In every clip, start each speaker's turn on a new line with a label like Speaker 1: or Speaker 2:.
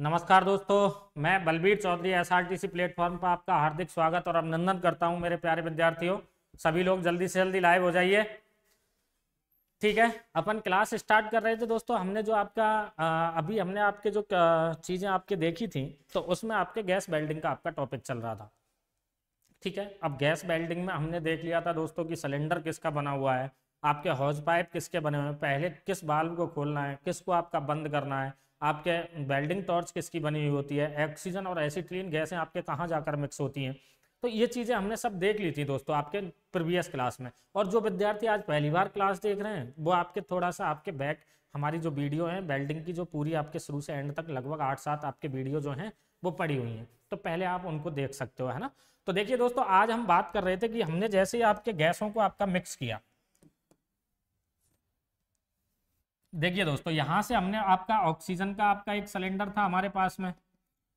Speaker 1: नमस्कार दोस्तों मैं बलबीर चौधरी एसआरटीसी प्लेटफॉर्म पर आपका हार्दिक स्वागत और अभिनंदन करता हूं मेरे प्यारे विद्यार्थियों सभी लोग जल्दी से जल्दी लाइव हो जाइए ठीक है अपन क्लास स्टार्ट कर रहे थे दोस्तों हमने जो आपका अभी हमने आपके जो चीज़ें आपके देखी थी तो उसमें आपके गैस बेल्डिंग का आपका टॉपिक चल रहा था ठीक है अब गैस बेल्डिंग में हमने देख लिया था दोस्तों कि सिलेंडर किसका बना हुआ है आपके हॉज पाइप किसके बने हुए हैं पहले किस बाल्ब को खोलना है किसको आपका बंद करना है आपके वेल्डिंग टॉर्च किसकी बनी हुई होती है ऑक्सीजन और एसिटिलीन गैसें आपके कहाँ जाकर मिक्स होती हैं तो ये चीज़ें हमने सब देख ली थी दोस्तों आपके प्रीवियस क्लास में और जो विद्यार्थी आज पहली बार क्लास देख रहे हैं वो आपके थोड़ा सा आपके बैक हमारी जो वीडियो है वेल्डिंग की जो पूरी आपके शुरू से एंड तक लगभग आठ सात आपके वीडियो जो हैं वो पड़ी हुई हैं तो पहले आप उनको देख सकते हो है ना तो देखिए दोस्तों आज हम बात कर रहे थे कि हमने जैसे ही आपके गैसों को आपका मिक्स किया देखिए दोस्तों यहाँ से हमने आपका ऑक्सीजन का आपका एक सिलेंडर था हमारे पास में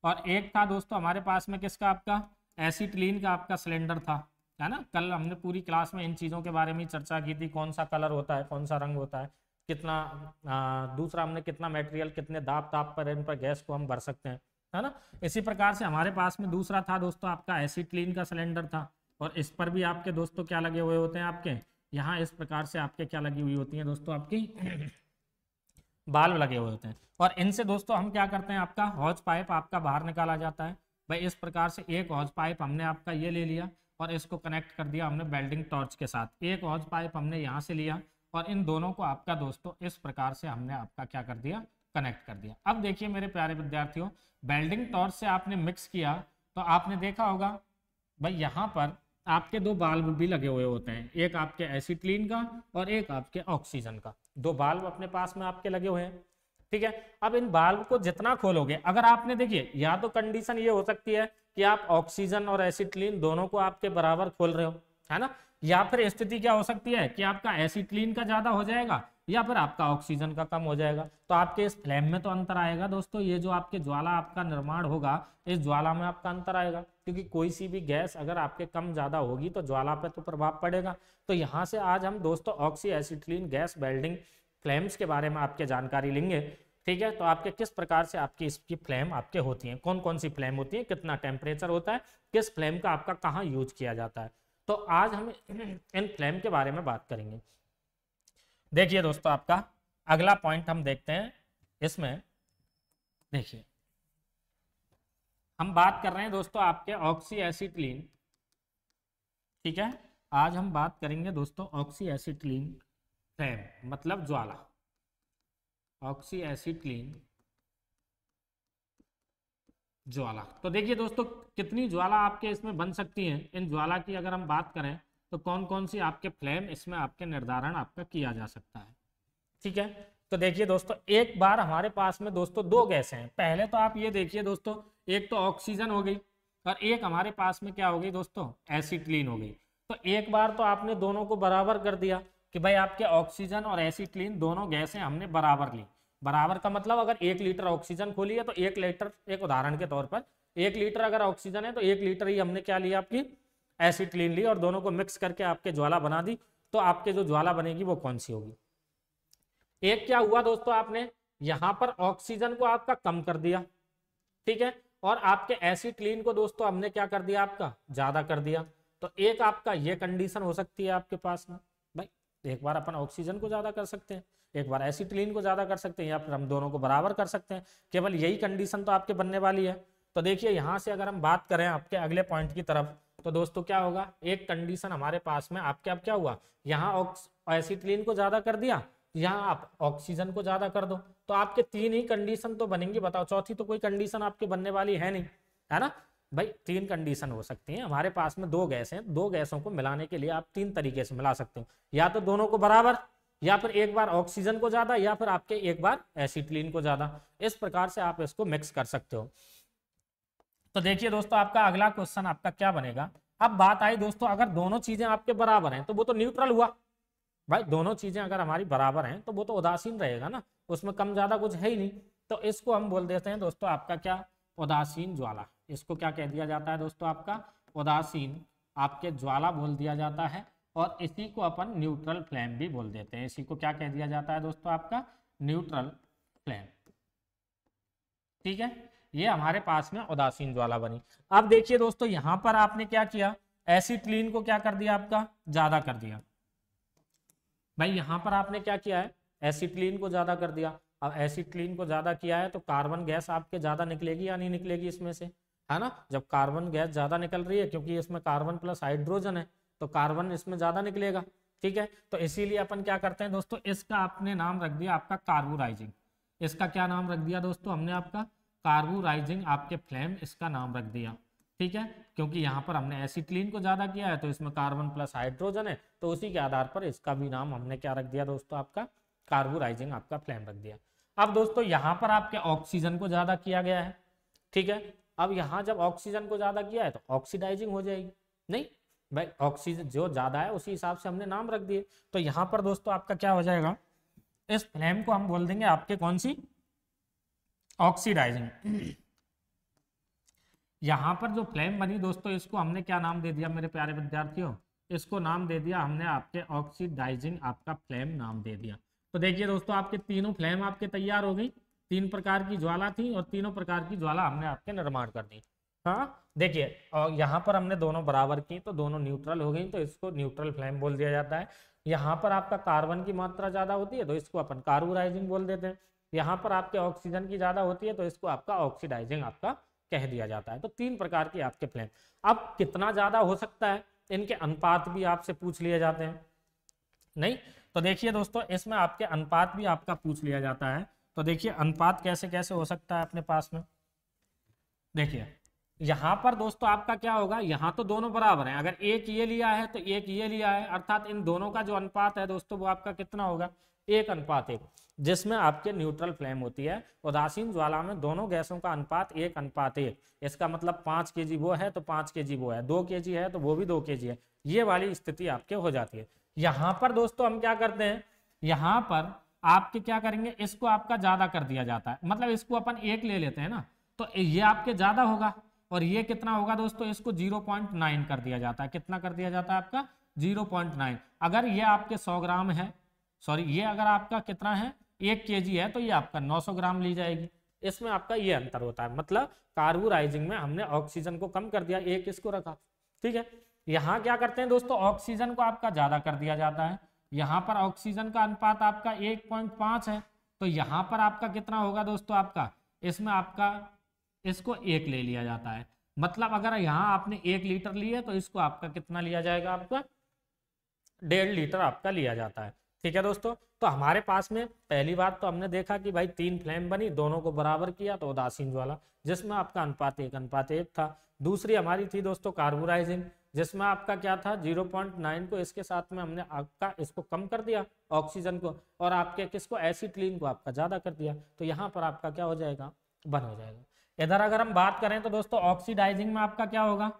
Speaker 1: और एक था दोस्तों हमारे पास में किसका आपका एसिटलीन का आपका सिलेंडर था है ना कल हमने पूरी क्लास में इन चीज़ों के बारे में चर्चा की थी कौन सा कलर होता है कौन सा रंग होता है कितना आ, दूसरा हमने कितना मटेरियल कितने दाप ताप पर इन पर गैस को हम भर सकते हैं है ना इसी प्रकार से हमारे पास में दूसरा था दोस्तों आपका एसिटलीन का सिलेंडर था और इस पर भी आपके दोस्तों क्या लगे हुए होते हैं आपके यहाँ इस प्रकार से आपके क्या लगी हुई होती हैं दोस्तों आपकी बाल्व लगे हुए होते हैं और इनसे दोस्तों हम क्या करते हैं आपका हॉज पाइप आपका बाहर निकाला जाता है भाई इस प्रकार से एक हॉज पाइप हमने आपका ये ले लिया और इसको कनेक्ट कर दिया हमने बेल्डिंग टॉर्च के साथ एक हॉज पाइप हमने यहाँ से लिया और इन दोनों को आपका दोस्तों इस प्रकार से हमने आपका क्या कर दिया कनेक्ट कर दिया अब देखिए मेरे प्यारे विद्यार्थियों बेल्डिंग टॉर्च से आपने मिक्स किया तो आपने देखा होगा भाई यहाँ पर आपके दो बाल्ब भी लगे हुए होते हैं एक आपके एसिटिलीन का और एक आपके ऑक्सीजन का दो बाल्ब अपने पास में आपके लगे हुए हैं ठीक है अब इन बाल्ब को जितना खोलोगे अगर आपने देखिए या तो कंडीशन ये हो सकती है कि आप ऑक्सीजन और एसिटलीन दोनों को आपके बराबर खोल रहे हो है ना या फिर स्थिति क्या हो सकती है कि आपका एसिटलीन का ज्यादा हो जाएगा या फिर आपका ऑक्सीजन का कम हो जाएगा तो आपके इस फ्लेम में तो अंतर आएगा दोस्तों ये जो आपके ज्वाला आपका निर्माण होगा इस ज्वाला में आपका अंतर आएगा क्योंकि कोई सी भी गैस अगर आपके कम ज्यादा होगी तो ज्वाला पे तो प्रभाव पड़ेगा तो यहाँ से आज हम दोस्तों oxy acetylene gas welding flames के बारे में आपके जानकारी लेंगे ठीक है तो आपके किस प्रकार से आपकी इसकी फ्लेम आपके होती है कौन कौन सी फ्लेम होती है कितना टेम्परेचर होता है किस फ्लेम का आपका कहाँ यूज किया जाता है तो आज हम इन फ्लेम के बारे में बात करेंगे देखिए दोस्तों आपका अगला पॉइंट हम देखते हैं इसमें देखिए हम बात कर रहे हैं दोस्तों आपके ऑक्सी एसिटलिन ठीक है आज हम बात करेंगे दोस्तों ऑक्सी एसिटलिन फ्लेम मतलब ज्वाला ऑक्सी एसिटलिन ज्वाला तो देखिए दोस्तों कितनी ज्वाला आपके इसमें बन सकती हैं इन ज्वाला की अगर हम बात करें तो कौन कौन सी आपके फ्लेम इसमें आपके निर्धारण आपका किया जा सकता है ठीक है तो देखिए दोस्तों एक बार हमारे पास में दोस्तों दो गैसें हैं पहले तो आप ये देखिए दोस्तों एक तो ऑक्सीजन हो गई और एक हमारे पास में क्या हो गई दोस्तों एसिटलीन हो गई तो एक बार तो आपने दोनों को बराबर कर दिया कि भाई आपके ऑक्सीजन और एसिटलीन दोनों गैसें हमने बराबर ली बराबर का मतलब अगर एक लीटर ऑक्सीजन खोली है तो एक लीटर एक उदाहरण के तौर पर एक लीटर अगर ऑक्सीजन है तो एक लीटर ही हमने क्या लिया आपकी क्लीन ली और दोनों को मिक्स करके आपके ज्वाला बना दी तो आपके जो ज्वाला बनेगी वो कौन सी होगी एक क्या हुआ दोस्तों आपने यहां पर ऑक्सीजन को आपका कम कर दिया ठीक है और आपके क्लीन को दोस्तों हमने क्या कर दिया आपका ज्यादा कर दिया तो एक आपका ये कंडीशन हो सकती है आपके पास में भाई एक बार अपन ऑक्सीजन को ज्यादा कर सकते हैं एक बार क्लीन को ज्यादा कर सकते हैं या फिर हम दोनों को बराबर कर सकते हैं केवल यही कंडीशन तो आपके बनने वाली है तो देखिए यहां से अगर हम बात करें आपके अगले पॉइंट की तरफ तो दोस्तों क्या होगा एक कंडीशन हमारे पास में आपके अब क्या हुआ यहाँ एसिटिलीन को ज्यादा कर दिया यहाँ आप ऑक्सीजन को ज्यादा कर दो तो आपके तीन ही कंडीशन तो बनेंगी बताओ चौथी तो कोई कंडीशन आपके बनने वाली है नहीं है ना भाई तीन कंडीशन हो सकती हैं हमारे पास में दो गैस हैं दो गैसों को मिलाने के लिए आप तीन तरीके से मिला सकते हो या तो दोनों को बराबर या फिर एक बार ऑक्सीजन को ज्यादा या फिर आपके एक बार एसिटिलीन को ज्यादा इस प्रकार से आप इसको मिक्स कर सकते हो तो देखिए दोस्तों आपका अगला क्वेश्चन आपका क्या बनेगा अब बात आई दोस्तों अगर दोनों चीजें आपके बराबर हैं तो वो तो न्यूट्रल हुआ भाई दोनों चीजें अगर हमारी बराबर हैं तो वो तो उदासीन रहेगा ना उसमें कम ज्यादा कुछ है ही नहीं तो इसको हम बोल देते हैं दोस्तों आपका क्या उदासीन ज्वाला इसको क्या कह दिया जाता है दोस्तों आपका उदासीन आपके ज्वाला बोल दिया जाता है और इसी को अपन न्यूट्रल फ्लेम भी बोल देते हैं इसी को क्या कह दिया जाता है दोस्तों आपका न्यूट्रल फ्लेम ठीक है ये हमारे पास में उदासीन ज्वाला बनी अब देखिए दोस्तों यहां पर आपने क्या किया क्लीन को क्या कर दिया आपका ज्यादा कर दिया भाई यहां पर आपने क्या किया है क्लीन को ज्यादा कर दिया अब क्लीन को ज्यादा किया है तो कार्बन गैस आपके ज्यादा निकलेगी या नहीं निकलेगी इसमें से है ना जब कार्बन गैस ज्यादा निकल रही है क्योंकि इसमें कार्बन प्लस हाइड्रोजन है तो कार्बन इसमें ज्यादा निकलेगा ठीक है तो इसीलिए अपन क्या करते हैं दोस्तों इसका आपने नाम रख दिया आपका कार्बोराइजिंग इसका क्या नाम रख दिया दोस्तों हमने आपका कार्बोराइजिंग आपके फ्लेम इसका नाम रख दिया ठीक है क्योंकि यहाँ पर हमने एसिटिलीन को ज़्यादा किया है तो इसमें कार्बन प्लस हाइड्रोजन है तो उसी के आधार पर इसका भी नाम हमने क्या रख दिया दोस्तों आपका कार्बोराइजिंग आपका फ्लेम रख दिया अब दोस्तों यहाँ पर आपके ऑक्सीजन को ज़्यादा किया गया है ठीक है अब यहाँ जब ऑक्सीजन को ज़्यादा किया है तो ऑक्सीडाइजिंग हो जाएगी नहीं भाई ऑक्सीजन जो ज़्यादा है उसी हिसाब से हमने नाम रख दिए तो यहाँ पर दोस्तों आपका क्या हो जाएगा इस फ्लेम को हम बोल देंगे आपके कौन सी ऑक्सीडाइजिंग यहां पर जो फ्लेम बनी दोस्तों इसको हमने क्या नाम दे दिया मेरे प्यारे विद्यार्थियों इसको नाम दे दिया हमने आपके ऑक्सीडाइजिंग आपका फ्लेम नाम दे दिया तो देखिए दोस्तों आपके तीनों फ्लेम आपके तैयार हो गई तीन प्रकार की ज्वाला थी और तीनों प्रकार की ज्वाला हमने आपके निर्माण कर दी हाँ देखिए और यहाँ पर हमने दोनों बराबर की तो दोनों न्यूट्रल हो गई तो इसको न्यूट्रल फ्लेम बोल दिया जाता है यहाँ पर आपका कार्बन की मात्रा ज्यादा होती है तो इसको अपन कार्बोराइजिंग बोल देते हैं यहाँ पर आपके ऑक्सीजन की ज़्यादा होती है तो इसको आपका ऑक्सीडाइजिंग आपका कह दिया जाता है तो तीन प्रकार की आपके फ्लेम अब कितना ज़्यादा हो सकता है इनके अनुपात भी आपसे पूछ लिए जाते हैं नहीं तो देखिए दोस्तों इसमें आपके अनुपात भी आपका पूछ लिया जाता है तो देखिए अनुपात कैसे कैसे हो सकता है अपने पास में देखिए यहाँ पर दोस्तों आपका क्या होगा यहाँ तो दोनों बराबर हैं अगर एक ये लिया है तो एक ये लिया है अर्थात इन दोनों का जो अनुपात है दोस्तों वो आपका कितना होगा एक अनुपात एक जिसमें आपके न्यूट्रल फ्लेम होती है उदासीन ज्वाला में दोनों गैसों का अनुपात एक अनुपात एक इसका मतलब पांच के वो है तो पाँच के वो है दो के है तो वो भी दो के है ये वाली स्थिति आपके हो जाती है यहाँ पर दोस्तों हम क्या करते हैं यहां पर आपके क्या करेंगे इसको आपका ज्यादा कर दिया जाता है मतलब इसको अपन एक ले लेते हैं ना तो ये आपके ज्यादा होगा और ये कितना होगा दोस्तों इसको 0.9 कर दिया जाता है कितना कर दिया जाता है आपका 0.9 अगर ये आपके 100 ग्राम है सॉरी ये अगर आपका कितना है एक के है तो ये आपका सौ ग्राम ली जाएगी इसमें आपका ये अंतर होता है मतलब कार्बोराइजिंग में हमने ऑक्सीजन को कम कर दिया एक इसको रखा ठीक है यहाँ क्या करते हैं दोस्तों ऑक्सीजन को आपका ज्यादा कर दिया जाता है यहाँ पर ऑक्सीजन का अनुपात आपका 1.5 है तो यहाँ पर आपका कितना होगा दोस्तों आपका इसमें आपका इसको एक ले लिया जाता है मतलब अगर यहाँ आपने एक लीटर लिया तो इसको आपका कितना लिया जाएगा आपका डेढ़ लीटर आपका लिया जाता है ठीक है दोस्तों तो हमारे पास में पहली बात तो हमने देखा कि भाई तीन फ्लेम बनी दोनों को बराबर किया तो उदासीन ज्वाला जिसमें आपका अनुपात एक अनुपात एक था दूसरी हमारी थी दोस्तों कार्बोराइजिंग जिसमें आपका क्या था 0.9 को इसके साथ में हमने आपका इसको कम कर दिया ऑक्सीजन को और आपके किसको एसिटलीन को आपका ज्यादा कर दिया तो यहाँ पर आपका क्या हो जाएगा बन हो जाएगा इधर अगर हम बात करें तो दोस्तों ऑक्सीडाइजिंग में आपका क्या होगा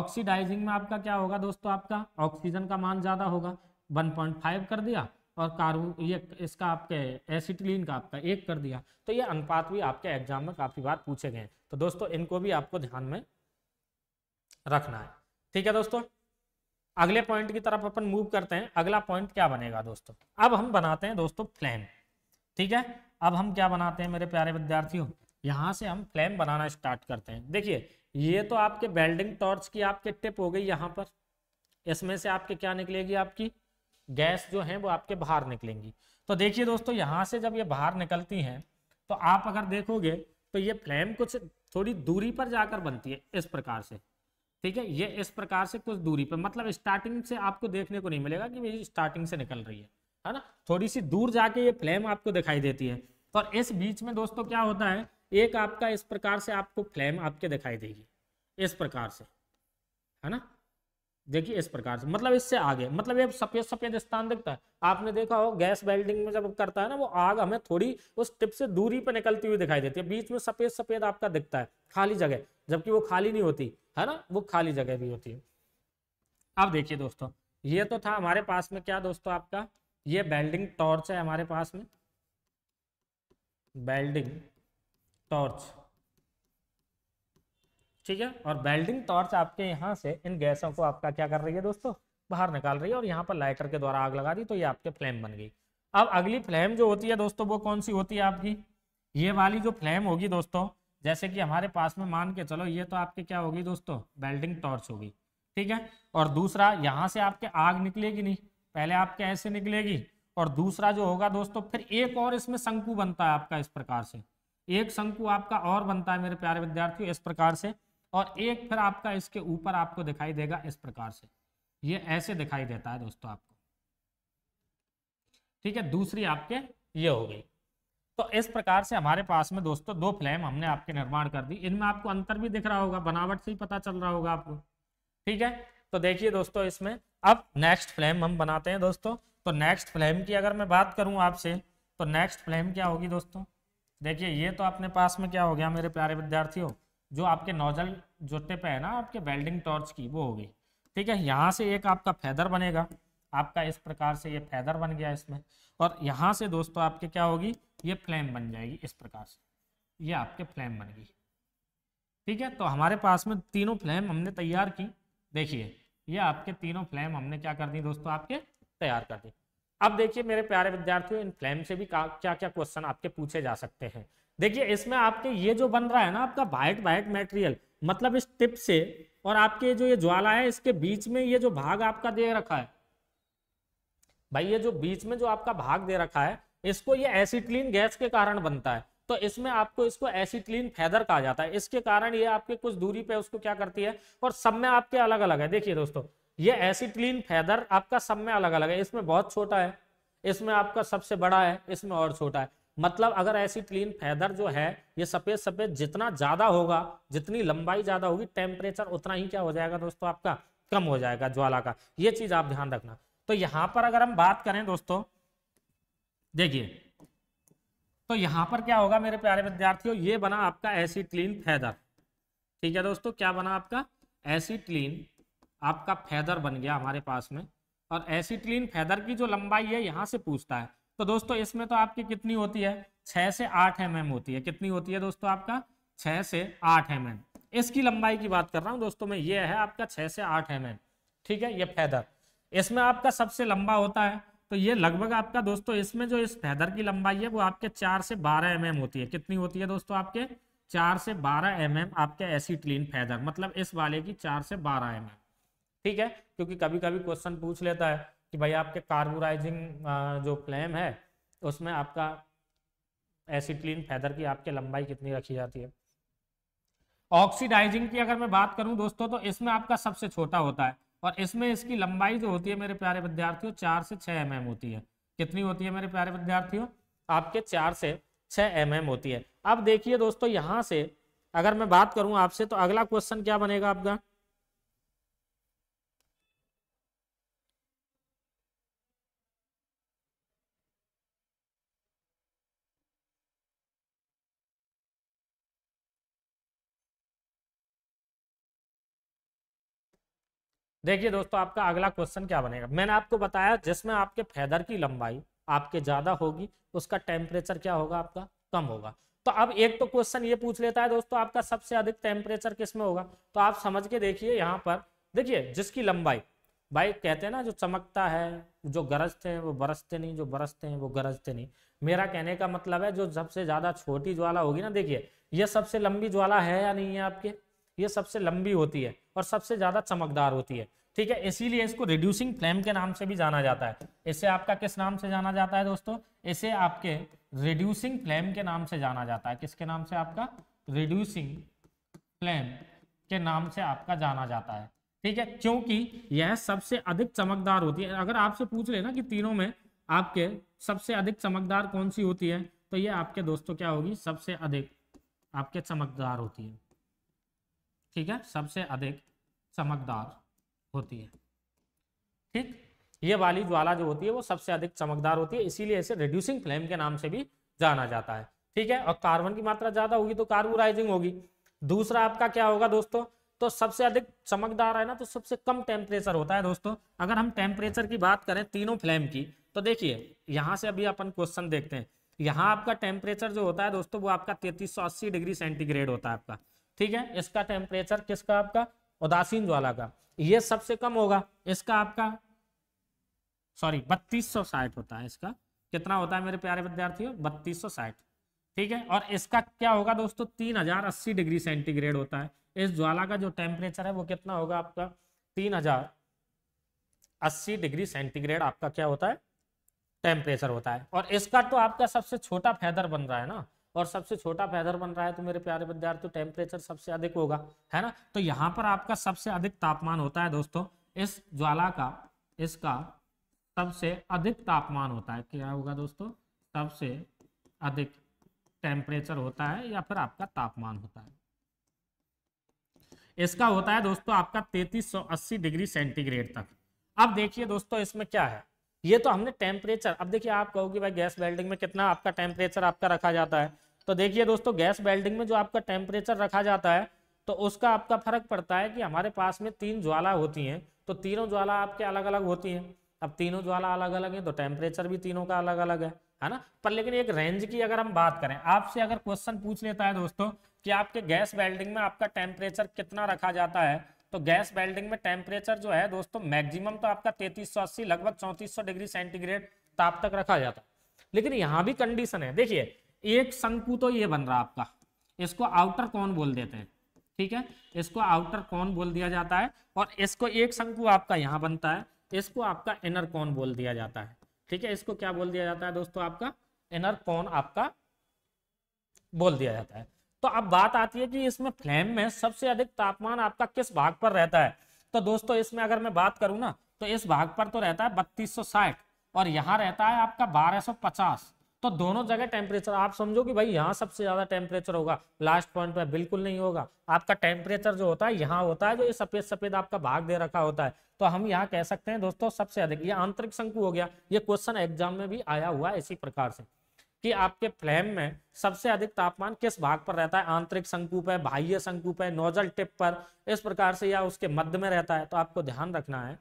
Speaker 1: ऑक्सीडाइजिंग में आपका क्या होगा दोस्तों आपका ऑक्सीजन का मान ज्यादा होगा 1.5 कर दिया और कार्बन ये इसका आपके एसिटिलीन का आपका एक कर दिया तो ये अनुपात भी आपके एग्जाम में काफ़ी बार पूछे गए तो दोस्तों इनको भी आपको ध्यान में रखना है ठीक है दोस्तों अगले पॉइंट की तरफ अपन मूव करते हैं अगला पॉइंट क्या बनेगा दोस्तों अब हम बनाते हैं दोस्तों फ्लैम ठीक है अब हम क्या बनाते हैं मेरे प्यारे विद्यार्थियों यहाँ से हम फ्लैम बनाना स्टार्ट करते हैं देखिए ये तो आपके वेल्डिंग टॉर्च की आपके टिप हो गई यहाँ पर इसमें से आपके क्या निकलेगी आपकी गैस जो है वो आपके बाहर निकलेंगी तो देखिए दोस्तों यहाँ से जब ये बाहर निकलती हैं तो आप अगर देखोगे तो ये फ्लेम कुछ थोड़ी दूरी पर जाकर बनती है इस प्रकार से ठीक है ये इस प्रकार से कुछ दूरी पर मतलब स्टार्टिंग से आपको देखने को नहीं मिलेगा कि स्टार्टिंग से निकल रही है है ना थोड़ी सी दूर जाके ये फ्लेम आपको दिखाई देती है तो और इस बीच में दोस्तों क्या होता है एक आपका इस प्रकार से आपको फ्लेम आपके दिखाई देगी इस प्रकार से है ना देखिए इस प्रकार से मतलब इससे आगे मतलब ये सफेद सफेद स्थान दिखता है आपने देखा हो गैस वेल्डिंग में जब करता है ना वो आग हमें थोड़ी उस टिप से दूरी पर निकलती हुई दिखाई देती है बीच में सफेद सफेद आपका दिखता है खाली जगह जबकि वो खाली नहीं होती है ना वो खाली जगह भी होती है अब देखिए दोस्तों ये तो था हमारे पास में क्या दोस्तों आपका ये बेल्डिंग टॉर्च है हमारे पास में बेल्डिंग टॉर्च ठीक है और वेल्डिंग टॉर्च आपके यहाँ से इन गैसों को आपका क्या कर रही है दोस्तों बाहर निकाल रही है और यहाँ पर लाइटर के द्वारा आग लगा दी तो ये आपके फ्लेम बन गई अब अगली फ्लेम जो होती है दोस्तों वो कौन सी होती है आपकी ये वाली जो फ्लेम होगी दोस्तों जैसे कि हमारे पास में मान के चलो ये तो आपके क्या होगी दोस्तों बेल्डिंग टॉर्च होगी ठीक है और दूसरा यहाँ से आपके आग निकलेगी नहीं पहले आपके ऐसे निकलेगी और दूसरा जो होगा दोस्तों फिर एक और इसमें शंकु बनता है आपका इस प्रकार से एक शंकु आपका और बनता है मेरे प्यारे विद्यार्थियों इस प्रकार से और एक फिर आपका इसके ऊपर आपको दिखाई देगा इस प्रकार से ये ऐसे दिखाई देता है दोस्तों आपको ठीक है दूसरी आपके ये हो गई तो इस प्रकार से हमारे पास में दोस्तों दो फ्लेम हमने आपके निर्माण कर दी इनमें आपको अंतर भी दिख रहा होगा बनावट से ही पता चल रहा होगा आपको ठीक है तो देखिए दोस्तों इसमें अब नेक्स्ट फ्लेम हम बनाते हैं दोस्तों तो नेक्स्ट फ्लेम की अगर मैं बात करूं आपसे तो नेक्स्ट फ्लेम क्या होगी दोस्तों देखिए ये तो अपने पास में क्या हो गया मेरे प्यारे विद्यार्थियों जो आपके नोजल जुटे पे है ना आपके वेल्डिंग टॉर्च की वो होगी ठीक है यहाँ से एक आपका फैदर बनेगा आपका इस प्रकार से ये फैदर बन गया इसमें और यहाँ से दोस्तों आपके क्या होगी ये फ्लेम बन जाएगी इस प्रकार से ये आपके फ्लेम बन गई ठीक है तो हमारे पास में तीनों फ्लेम हमने तैयार की देखिए ये आपके तीनों फ्लेम हमने क्या कर दी दोस्तों आपके तैयार कर दी अब देखिए मेरे प्यारे विद्यार्थियों इन फ्लेम से भी क्या क्या क्वेश्चन आपके पूछे जा सकते हैं देखिए इसमें आपके ये जो बन रहा है ना आपका वाइट वाइट मेटेरियल मतलब इस टिप से और आपके जो ये ज्वाला है इसके बीच में ये जो भाग आपका दे रखा है भाई ये जो बीच में जो आपका भाग दे रखा है इसको ये एसिटिलीन गैस के कारण बनता है तो इसमें आपको इसको एसिटिलीन फैदर कहा जाता है इसके कारण ये आपके कुछ दूरी पे उसको क्या करती है और सब में आपके अलग अलग है देखिए दोस्तों ये एसिटिलीन फैदर आपका सब में अलग अलग है इसमें बहुत छोटा है इसमें आपका सबसे बड़ा है इसमें और छोटा है मतलब अगर एसिटिलीन फैदर जो है ये सफेद सफेद जितना ज्यादा होगा जितनी लंबाई ज्यादा होगी टेम्परेचर उतना ही क्या हो जाएगा दोस्तों आपका कम हो जाएगा ज्वाला का ये चीज आप ध्यान रखना तो यहां पर अगर हम बात करें दोस्तों देखिए तो यहां पर क्या होगा मेरे प्यारे विद्यार्थियों ये बना आपका एसिटिलीन फैदर ठीक है दोस्तों क्या बना आपका एसिटिलीन आपका फैदर बन गया हमारे पास में और एसिटिलीन फैदर की जो लंबाई है यहाँ से पूछता है तो दोस्तों इसमें तो आपकी कितनी होती है छह से आठ एम mm होती है कितनी होती है दोस्तों आपका छह से आठ एम mm. इसकी लंबाई की बात कर रहा हूँ दोस्तों में ये है आपका छह से आठ एम mm. ठीक है ये फैदर इसमें आपका सबसे लंबा होता है तो ये लगभग आपका दोस्तों इसमें जो इस फैदर की लंबाई है वो आपके चार से बारह एम mm होती है कितनी होती है दोस्तों आपके चार से बारह एम mm आपके एसिटिलीन फैदर मतलब इस वाले की चार से बारह एम mm. ठीक है क्योंकि कभी कभी क्वेश्चन पूछ लेता है कि भाई आपके कार्बोराइजिंग जो फ्लेम है उसमें आपका एसिटिलीन फैदर की आपके लंबाई कितनी रखी जाती है ऑक्सीडाइजिंग की अगर मैं बात करूं दोस्तों तो इसमें आपका सबसे छोटा होता है और इसमें इसकी लंबाई जो होती है मेरे प्यारे विद्यार्थियों चार से छह एम mm होती है कितनी होती है मेरे प्यारे विद्यार्थियों आपके चार से छह एम mm होती है अब देखिए दोस्तों यहां से अगर मैं बात करूं आपसे तो अगला क्वेश्चन क्या बनेगा आपका देखिए दोस्तों आपका अगला क्वेश्चन क्या बनेगा मैंने आपको बताया जिसमें आपके फैदर की लंबाई आपके ज्यादा होगी उसका टेम्परेचर क्या होगा आपका कम होगा तो अब एक तो क्वेश्चन ये पूछ लेता है दोस्तों आपका सबसे अधिक टेम्परेचर किसमें होगा तो आप समझ के देखिए यहाँ पर देखिए जिसकी लंबाई भाई कहते हैं ना जो चमकता है जो गरजते हैं वो बरसते नहीं जो बरसते हैं वो गरजते नहीं मेरा कहने का मतलब है जो सबसे ज्यादा छोटी ज्वाला होगी ना देखिए ये सबसे लंबी ज्वाला है या नहीं है आपके ये सबसे लंबी होती है और सबसे ज्यादा चमकदार होती है ठीक है इसीलिए इसको रिड्यूसिंग फ्लेम के नाम से भी जाना जाता है इसे आपका किस नाम से जाना जाता है दोस्तों इसे आपके रिड्यूसिंग फ्लेम के नाम से जाना जाता है किसके नाम से आपका रिड्यूसिंग फ्लेम के नाम से आपका जाना जाता है ठीक है क्योंकि यह सबसे अधिक चमकदार होती है अगर आपसे पूछ लेना कि तीनों में आपके सबसे अधिक चमकदार कौन सी होती है तो यह आपके दोस्तों क्या होगी सबसे अधिक आपके चमकदार होती है ठीक है सबसे अधिक चमकदार होती है ठीक ये वाली ज्वाला जो होती है वो सबसे अधिक चमकदार होती है इसीलिए इसे रिड्यूसिंग फ्लेम के नाम से भी जाना जाता है ठीक है और कार्बन की मात्रा ज्यादा होगी तो कार्बोराइजिंग होगी दूसरा आपका क्या होगा दोस्तों तो सबसे अधिक चमकदार है ना तो सबसे कम टेम्परेचर होता है दोस्तों अगर हम टेम्परेचर की बात करें तीनों फ्लेम की तो देखिए यहां से अभी अपन क्वेश्चन देखते हैं यहाँ आपका टेम्परेचर जो होता है दोस्तों वो आपका अस्सी डिग्री सेंटीग्रेड होता है आपका ठीक है इसका टेम्परेचर किसका आपका उदासीन ज्वाला का ये सबसे कम होगा इसका आपका सॉरी बत्तीस सौ साठ होता है इसका कितना होता है मेरे प्यारे विद्यार्थियों बत्तीस सौ साठ ठीक है और इसका क्या होगा दोस्तों तीन हजार अस्सी डिग्री सेंटीग्रेड होता है इस ज्वाला का जो टेम्परेचर है वो कितना होगा आपका तीन हजार अस्सी डिग्री सेंटीग्रेड आपका क्या होता है टेम्परेचर होता है और इसका तो आपका सबसे छोटा फैदर बन रहा है ना और सबसे छोटा पैदर बन रहा है तो मेरे प्यारे विद्यार्थियों टेम्परेचर सबसे अधिक होगा है ना तो यहाँ पर आपका सबसे अधिक तापमान होता है दोस्तों इस ज्वाला का इसका सबसे अधिक तापमान होता है क्या होगा दोस्तों सबसे अधिक टेम्परेचर होता है या फिर आपका तापमान होता है इसका होता है दोस्तों आपका 3380 डिग्री सेंटीग्रेड तक अब देखिए दोस्तों इसमें क्या है ये तो हमने टेम्परेचर अब देखिए आप कहोगे भाई गैस वेल्डिंग में कितना आपका टेम्परेचर आपका रखा जाता है तो देखिए दोस्तों गैस वेल्डिंग में जो आपका टेम्परेचर रखा जाता है तो उसका आपका फर्क पड़ता है कि हमारे पास में तीन ज्वाला होती हैं तो तीनों ज्वाला आपके अलग अलग होती हैं अब तीनों ज्वाला अलग अलग है तो टेम्परेचर भी तीनों का अलग अलग है है ना पर लेकिन एक रेंज की अगर हम बात करें आपसे अगर क्वेश्चन पूछ लेता है दोस्तों कि आपके गैस वेल्डिंग में आपका टेम्परेचर कितना रखा जाता है तो गैस वेल्डिंग में टेम्परेचर जो है दोस्तों मैक्सिमम तो आपका अस्सी लगभग सौ डिग्री सेंटीग्रेड ताप तक रखा जाता है लेकिन यहाँ भी कंडीशन है देखिए एक शंकु तो ये बन रहा आपका इसको आउटर कौन बोल देते हैं ठीक है इसको आउटर कौन बोल दिया जाता है और इसको एक शंकु आपका यहाँ बनता है इसको आपका इनर कौन बोल दिया जाता है ठीक है इसको क्या बोल दिया जाता है दोस्तों आपका इनर कौन आपका बोल दिया जाता है तो अब बात आती है कि इसमें फ्लेम में सबसे अधिक तापमान आपका किस भाग पर रहता है तो दोस्तों इसमें अगर मैं बात करूं ना तो इस भाग पर तो रहता है 3260 और यहाँ रहता है आपका 1250 तो दोनों जगह टेम्परेचर आप समझो कि भाई यहाँ सबसे ज्यादा टेम्परेचर होगा लास्ट पॉइंट पे बिल्कुल नहीं होगा आपका टेम्परेचर जो होता है यहाँ होता है जो ये सफेद सफेद आपका भाग दे रखा होता है तो हम यहाँ कह सकते हैं दोस्तों सबसे अधिक ये आंतरिक शंकु हो गया ये क्वेश्चन एग्जाम में भी आया हुआ है इसी प्रकार से कि आपके फ्लेम में सबसे अधिक तापमान किस भाग पर रहता है आंतरिक शंकु पर बाह्य शंकु पर नोजल टिप पर इस प्रकार से या उसके मध्य में रहता है तो आपको ध्यान रखना है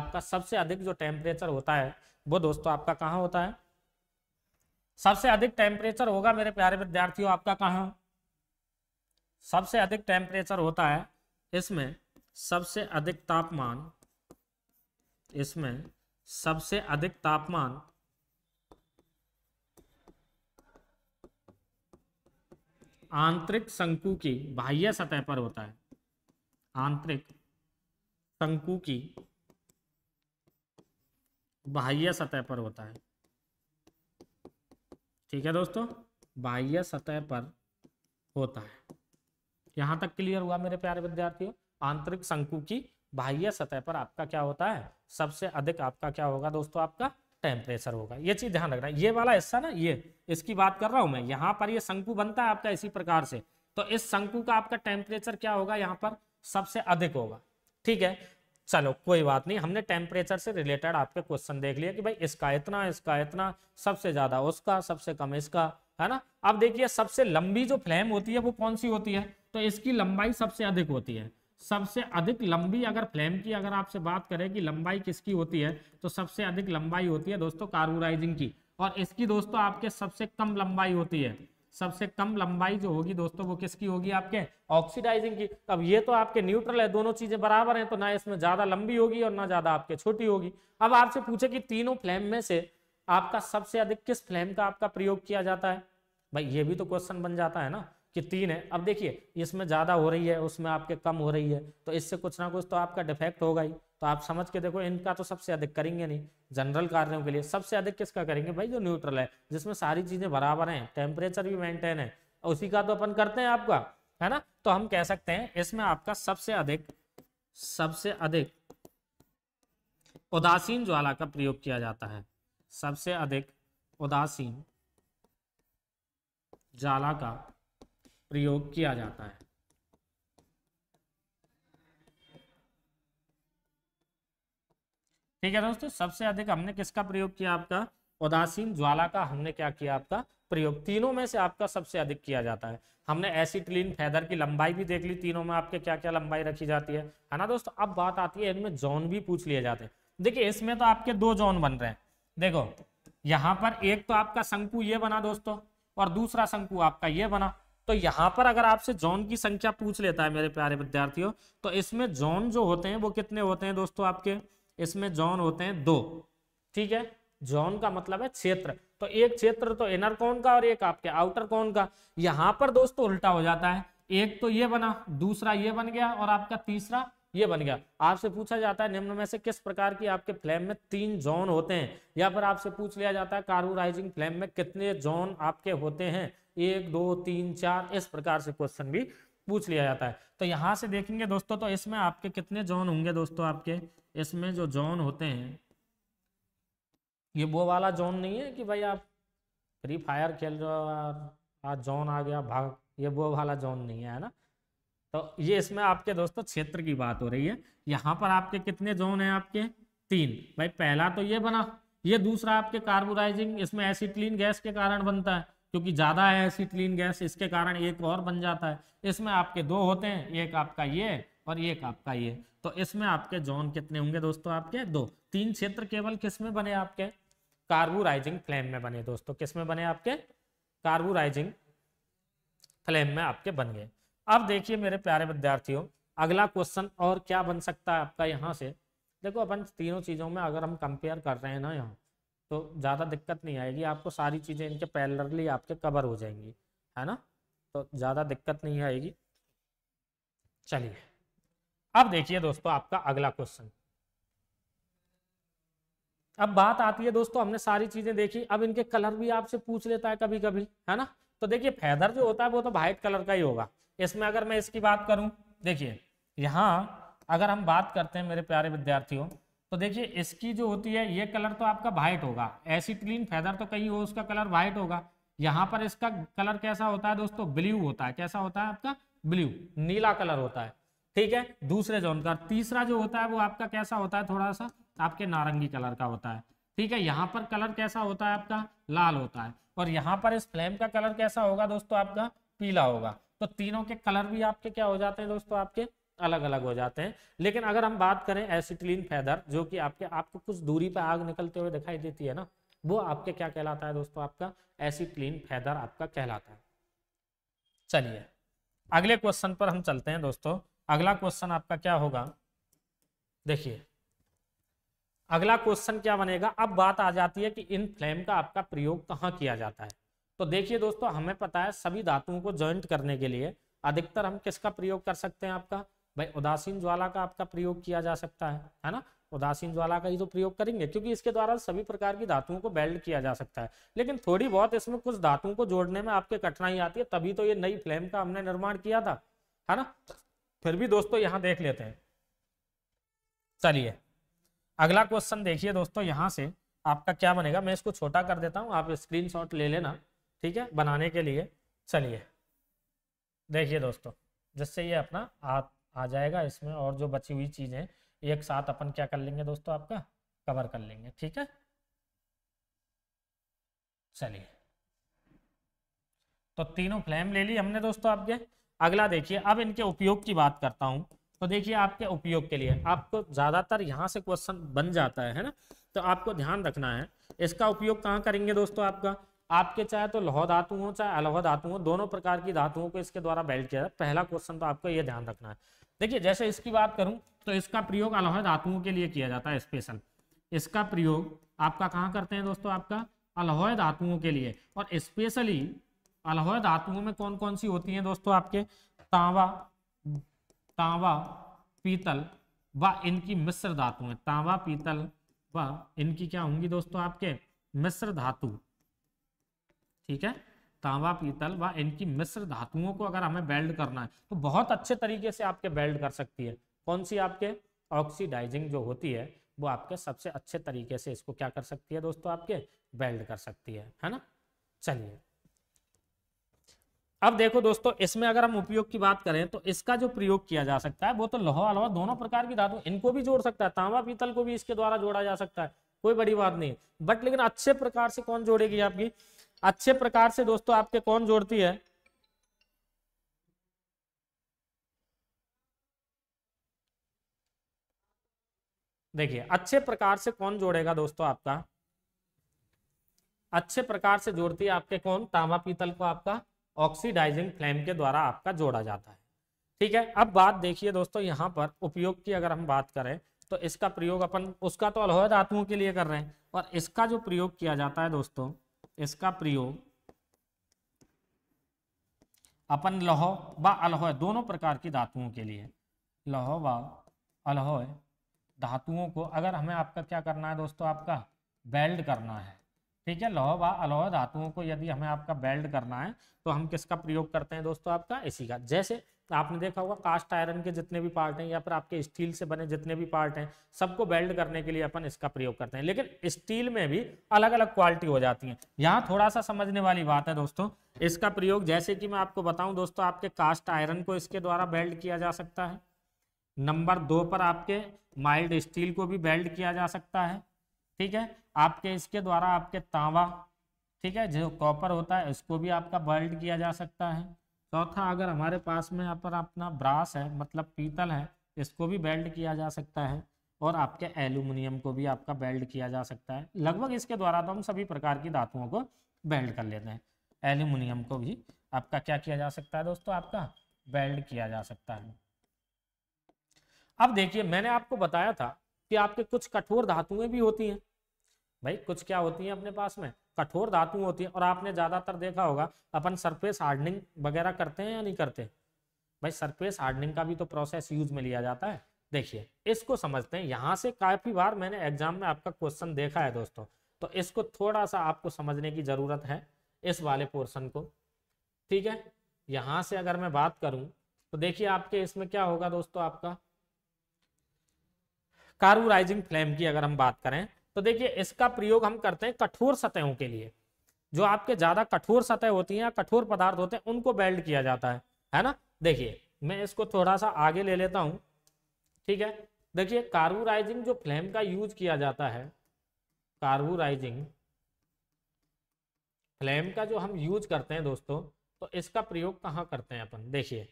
Speaker 1: आपका सबसे अधिक जो टेम्परेचर होता है वो दोस्तों आपका कहाँ होता है सबसे अधिक टेम्परेचर होगा मेरे प्यारे विद्यार्थियों आपका कहाँ सबसे अधिक टेम्परेचर होता है इसमें सबसे अधिक तापमान इसमें सबसे अधिक तापमान आंतरिक शंकु की बाह्य सतह पर होता है आंतरिक शंकु की बाह्य सतह पर होता है ठीक है दोस्तों बाह्य सतह पर होता है यहां तक क्लियर हुआ मेरे प्यारे विद्यार्थियों आंतरिक शंकु की बाह्य सतह पर आपका क्या होता है सबसे अधिक आपका क्या होगा दोस्तों आपका टेम्परेचर होगा ये चीज ध्यान रखना ये वाला हिस्सा ना ये इसकी बात कर रहा हूं मैं यहाँ पर ये शंकु बनता है आपका इसी प्रकार से तो इस शंकु का आपका टेम्परेचर क्या होगा यहाँ पर सबसे अधिक होगा ठीक है चलो कोई बात नहीं हमने टेम्परेचर से रिलेटेड आपके क्वेश्चन देख लिया कि भाई इसका इतना इसका इतना सबसे ज्यादा उसका सबसे कम इसका है ना अब देखिए सबसे लंबी जो फ्लेम होती है वो कौन सी होती है तो इसकी लंबाई सबसे अधिक होती है सबसे अधिक लंबी अगर फ्लेम की अगर आपसे बात करें कि लंबाई किसकी होती है तो सबसे अधिक लंबाई होती है दोस्तों कार्बोराइजिंग की और इसकी दोस्तों आपके सबसे कम लंबाई होती है सबसे कम लंबाई जो होगी दोस्तों वो किसकी होगी आपके ऑक्सीडाइजिंग की अब ये तो आपके न्यूट्रल है दोनों चीजें बराबर हैं तो ना इसमें ज्यादा लंबी होगी और ना ज्यादा आपके छोटी होगी अब आपसे पूछे कि तीनों फ्लेम में से आपका सबसे अधिक किस फ्लेम का आपका प्रयोग किया जाता है भाई ये भी तो क्वेश्चन बन जाता है ना कि तीन है अब देखिए इसमें ज्यादा हो रही है उसमें आपके कम हो रही है तो इससे कुछ ना कुछ तो आपका डिफेक्ट होगा ही तो आप समझ के देखो इनका तो सबसे अधिक करेंगे नहीं जनरल कार्यों के लिए सबसे अधिक किसका करेंगे भाई जो न्यूट्रल है जिसमें सारी चीजें बराबर हैं टेम्परेचर भी मेंटेन है उसी का तो अपन करते हैं आपका है ना तो हम कह सकते हैं इसमें आपका सबसे अधिक सबसे अधिक उदासीन ज्वाला का प्रयोग किया जाता है सबसे अधिक उदासीन ज्वाला का प्रयोग किया जाता है ठीक है दोस्तों सबसे अधिक हमने किसका प्रयोग किया आपका उदासीन ज्वाला का हमने क्या किया आपका प्रयोग तीनों में से आपका सबसे अधिक किया जाता है हमने एसिटिलीन फैदर की लंबाई भी देख ली तीनों में आपके क्या क्या लंबाई रखी जाती है है ना दोस्तों अब बात आती है इनमें जोन भी पूछ लिए जाते हैं देखिए इसमें तो आपके दो जोन बन रहे हैं देखो यहाँ पर एक तो आपका शंकु ये बना दोस्तों और दूसरा शंकु आपका ये बना तो यहाँ पर अगर आपसे जोन की संख्या पूछ लेता है मेरे प्यारे विद्यार्थियों तो इसमें जोन जो होते हैं वो कितने होते हैं दोस्तों आपके इसमें जॉन होते हैं दो ठीक है जॉन का मतलब है क्षेत्र तो एक क्षेत्र तो इनर कौन का और एक आपके आउटर कौन का यहां पर दोस्तों उल्टा हो जाता है एक तो ये बना दूसरा ये बन गया और आपका तीसरा ये बन गया आपसे पूछा जाता है निम्न में से किस प्रकार की आपके फ्लेम में तीन जोन होते हैं या फिर आपसे पूछ लिया जाता है कार्बोराइजिंग फ्लेम में कितने जोन आपके होते हैं एक दो तीन चार इस प्रकार से क्वेश्चन भी पूछ लिया जाता है तो यहाँ से देखेंगे दोस्तों तो इसमें आपके कितने जोन होंगे दोस्तों आपके इसमें जो जोन होते हैं ये वो वाला जोन नहीं है कि भाई आप फ्री फायर खेल रहे हो और आज जोन आ गया भाग ये वो वाला जोन नहीं है ना तो ये इसमें आपके दोस्तों क्षेत्र की बात हो रही है यहाँ पर आपके कितने जोन है आपके तीन भाई पहला तो ये बना ये दूसरा आपके कार्बोराइजिंग इसमें एसिटिलीन गैस के कारण बनता है क्योंकि ज़्यादा है एसिटिलीन गैस इसके कारण एक और बन जाता है इसमें आपके दो होते हैं एक आपका ये और एक आपका ये तो इसमें आपके जोन कितने होंगे दोस्तों आपके दो तीन क्षेत्र केवल किस में बने आपके कार्बोराइजिंग फ्लेम में बने दोस्तों किस में बने आपके कार्बोराइजिंग फ्लेम में आपके बन गए अब देखिए मेरे प्यारे विद्यार्थियों अगला क्वेश्चन और क्या बन सकता है आपका यहाँ से देखो अपन तीनों चीज़ों में अगर हम कंपेयर कर रहे हैं ना यहाँ तो ज़्यादा दिक्कत नहीं आएगी आपको सारी चीज़ें इनके पैलरली आपके कवर हो जाएंगी है ना तो ज़्यादा दिक्कत नहीं आएगी चलिए अब देखिए दोस्तों आपका अगला क्वेश्चन अब बात आती है दोस्तों हमने सारी चीजें देखी अब इनके कलर भी आपसे पूछ लेता है कभी कभी है ना तो देखिए फैदर जो होता है वो तो वाइट कलर का ही होगा इसमें अगर मैं इसकी बात करूं देखिए यहाँ अगर हम बात करते हैं मेरे प्यारे विद्यार्थियों तो देखिए इसकी जो होती है ये कलर तो आपका वाइट होगा एसिटिलीन फैदर तो कहीं हो उसका कलर वाइट होगा यहाँ पर इसका कलर कैसा होता है दोस्तों ब्लू होता है कैसा होता है आपका ब्लू नीला कलर होता है ठीक है दूसरे जोन का तीसरा जो होता है वो आपका कैसा होता है थोड़ा सा आपके नारंगी कलर का होता है ठीक है यहाँ पर कलर कैसा होता है आपका लाल होता है और यहाँ पर इस फ्लेम का कलर कैसा होगा दोस्तों आपका पीला होगा तो तीनों के कलर भी आपके क्या हो जाते हैं दोस्तों आपके अलग अलग हो जाते हैं लेकिन अगर हम बात करें एसिटिलीन फैदर जो कि आपके आपको कुछ दूरी पर आग निकलते हुए दिखाई देती है ना वो आपके क्या कहलाता है दोस्तों आपका एसिटिलीन फैदर आपका कहलाता है चलिए अगले क्वेश्चन पर हम चलते हैं दोस्तों अगला क्वेश्चन आपका क्या होगा देखिए अगला क्वेश्चन क्या बनेगा अब बात आ जाती है कि इन फ्लेम का आपका प्रयोग कहाँ किया जाता है तो देखिए दोस्तों हमें पता है सभी धातुओं को ज्वाइंट करने के लिए अधिकतर हम किसका प्रयोग कर सकते हैं आपका भाई उदासीन ज्वाला का आपका प्रयोग किया जा सकता है है ना उदासीन ज्वाला का ही तो प्रयोग करेंगे क्योंकि इसके द्वारा सभी प्रकार की धातुओं को बेल्ड किया जा सकता है लेकिन थोड़ी बहुत इसमें कुछ धातुओं को जोड़ने में आपके कठिनाई आती है तभी तो ये नई फ्लेम का हमने निर्माण किया था है ना फिर भी दोस्तों यहाँ देख लेते हैं चलिए अगला क्वेश्चन देखिए दोस्तों यहाँ से आपका क्या बनेगा मैं इसको छोटा कर देता हूँ आप शॉट ले लेना ठीक है बनाने के लिए चलिए देखिए दोस्तों जिससे ये अपना आप आ जाएगा इसमें और जो बची हुई चीज़ें एक साथ अपन क्या कर लेंगे दोस्तों आपका कवर कर लेंगे ठीक है चलिए तो तीनों फ्लेम ले ली हमने दोस्तों आपके अगला देखिए अब इनके उपयोग की बात करता हूँ तो देखिए आपके उपयोग के लिए आपको ज़्यादातर यहाँ से क्वेश्चन बन जाता है ना तो आपको ध्यान रखना है इसका उपयोग कहाँ करेंगे दोस्तों आपका आपके चाहे तो लोह धातु हो चाहे अलौह धातु हो दोनों प्रकार की धातुओं को इसके द्वारा बेल्ट किया जाए पहला क्वेश्चन तो आपको ये ध्यान रखना है देखिए जैसे इसकी बात करूं तो इसका प्रयोग अलोह धातुओं के लिए किया जाता है स्पेशल इसका प्रयोग आपका कहाँ करते हैं दोस्तों आपका अलोह धातुओं के लिए और स्पेशली अलोह धातुओं में कौन कौन सी होती हैं दोस्तों आपके तांवा तांवा पीतल व इनकी मिश्र धातुएं तांवा पीतल व इनकी क्या होंगी दोस्तों आपके मिश्र धातु ठीक है तांबा पीतल व इनकी मिश्र धातुओं को अगर हमें बेल्ड करना है तो बहुत अच्छे तरीके से आपके बेल्ड कर सकती है कौन सी आपके ऑक्सीडाइजिंग जो होती है वो आपके सबसे अच्छे तरीके से इसको क्या कर सकती है दोस्तों आपके बेल्ड कर सकती है है ना चलिए अब देखो दोस्तों इसमें अगर हम उपयोग की बात करें तो इसका जो प्रयोग किया जा सकता है वो तो लोहा लोहा दोनों प्रकार की धातु इनको भी जोड़ सकता है तांबा पीतल को भी इसके द्वारा जोड़ा जा सकता है कोई बड़ी बात नहीं बट लेकिन अच्छे प्रकार से कौन जोड़ेगी आपकी अच्छे प्रकार से दोस्तों आपके कौन जोड़ती है देखिए अच्छे प्रकार से कौन जोड़ेगा दोस्तों आपका अच्छे प्रकार से जोड़ती है आपके कौन तांबा पीतल को आपका ऑक्सीडाइजिंग फ्लेम के द्वारा आपका जोड़ा जाता है ठीक है अब बात देखिए दोस्तों यहाँ पर उपयोग की अगर हम बात करें तो इसका प्रयोग अपन उसका तो अलोह धातुओं के लिए कर रहे हैं और इसका जो प्रयोग किया जाता है दोस्तों इसका प्रयोग अपन लौह व अलहोय दोनों प्रकार की धातुओं के लिए लौह व अलहोय धातुओं को अगर हमें आपका क्या करना है दोस्तों आपका बेल्ड करना है ठीक है लौह व अलौह धातुओं को यदि हमें आपका बेल्ड करना है तो हम किसका प्रयोग करते हैं दोस्तों आपका इसी का जैसे आपने देखा होगा कास्ट आयरन के जितने भी पार्ट हैं या फिर आपके स्टील से बने जितने भी पार्ट हैं सबको वेल्ड करने के लिए अपन इसका प्रयोग करते हैं लेकिन स्टील में भी अलग अलग क्वालिटी हो जाती है यहाँ थोड़ा सा समझने वाली बात है दोस्तों इसका प्रयोग जैसे कि मैं आपको बताऊं दोस्तों आपके कास्ट आयरन को इसके द्वारा वेल्ड किया जा सकता है नंबर दो पर आपके माइल्ड स्टील को भी वेल्ड किया जा सकता है ठीक है आपके इसके द्वारा आपके तांबा ठीक है जो कॉपर होता है इसको भी आपका वेल्ड किया जा सकता है चौथा अगर हमारे पास में यहाँ पर अपना ब्रास है मतलब पीतल है इसको भी बेल्ट किया जा सकता है और आपके एल्यूमिनियम को भी आपका बेल्ट किया जा सकता है लगभग इसके द्वारा तो हम सभी प्रकार की धातुओं को बेल्ट कर लेते हैं एल्यूमिनियम को भी आपका क्या किया जा सकता है दोस्तों आपका बेल्ट किया जा सकता है अब देखिए मैंने आपको बताया था कि आपके कुछ कठोर धातुएं भी होती हैं भाई कुछ क्या होती हैं अपने पास में कठोर धातु होती है और आपने ज़्यादातर देखा होगा अपन सरफेस हार्डनिंग वगैरह करते हैं या नहीं करते भाई सरफेस हार्डनिंग का भी तो प्रोसेस यूज में लिया जाता है देखिए इसको समझते हैं यहाँ से काफ़ी बार मैंने एग्जाम में आपका क्वेश्चन देखा है दोस्तों तो इसको थोड़ा सा आपको समझने की ज़रूरत है इस वाले पोर्सन को ठीक है यहां से अगर मैं बात करूं तो देखिए आपके इसमें क्या होगा दोस्तों आपका कार्बोराइजिंग फ्लेम की अगर हम बात करें तो देखिए इसका प्रयोग हम करते हैं कठोर सतहों के लिए जो आपके ज्यादा कठोर सतह होती है या कठोर पदार्थ होते हैं उनको बेल्ड किया जाता है है ना देखिए मैं इसको थोड़ा सा आगे ले लेता हूँ ठीक है देखिए कार्बोराइजिंग जो फ्लेम का यूज किया जाता है कार्बोराइजिंग फ्लेम का जो हम यूज करते हैं दोस्तों तो इसका प्रयोग कहाँ करते हैं अपन देखिए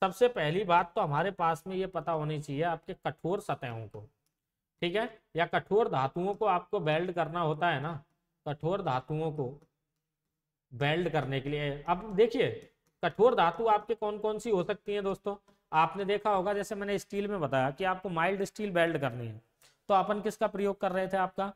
Speaker 1: सबसे पहली बात तो हमारे पास में ये पता होनी चाहिए आपके कठोर सतहों को ठीक है या कठोर धातुओं को आपको वेल्ड करना होता है ना कठोर धातुओं को वेल्ड करने के लिए अब देखिए कठोर धातु आपके कौन कौन सी हो सकती हैं दोस्तों आपने देखा होगा जैसे मैंने स्टील में बताया कि आपको माइल्ड स्टील वेल्ड करनी है तो अपन किसका प्रयोग कर रहे थे आपका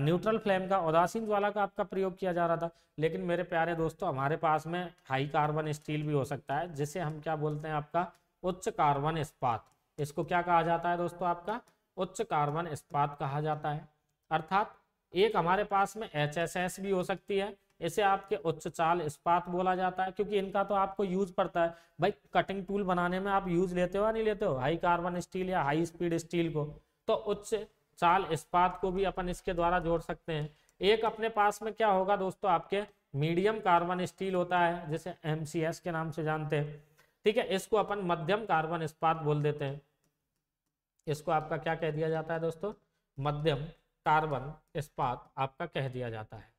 Speaker 1: न्यूट्रल फ्लेम का उदासीन ज्वाला का आपका प्रयोग किया जा रहा था लेकिन मेरे प्यारे दोस्तों हमारे पास में हाई कार्बन स्टील भी हो सकता है जिसे हम क्या बोलते हैं आपका उच्च कार्बन इस्पात इसको क्या कहा जाता है दोस्तों आपका उच्च कार्बन इस्पात कहा जाता है अर्थात एक हमारे पास में एच भी हो सकती है इसे आपके उच्च चाल इस्पात बोला जाता है क्योंकि इनका तो आपको यूज पड़ता है भाई कटिंग टूल बनाने में आप यूज लेते हो या नहीं लेते हो हाई कार्बन स्टील या हाई स्पीड स्टील को तो उच्च चाल इस्पात को भी अपन इसके द्वारा जोड़ सकते हैं एक अपने पास में क्या होगा दोस्तों आपके मीडियम कार्बन स्टील होता है जिसे एम के नाम से जानते हैं ठीक है इसको अपन मध्यम कार्बन इस्पात बोल देते हैं इसको आपका क्या कह दिया जाता है दोस्तों मध्यम कार्बन इस्पात आपका कह दिया जाता है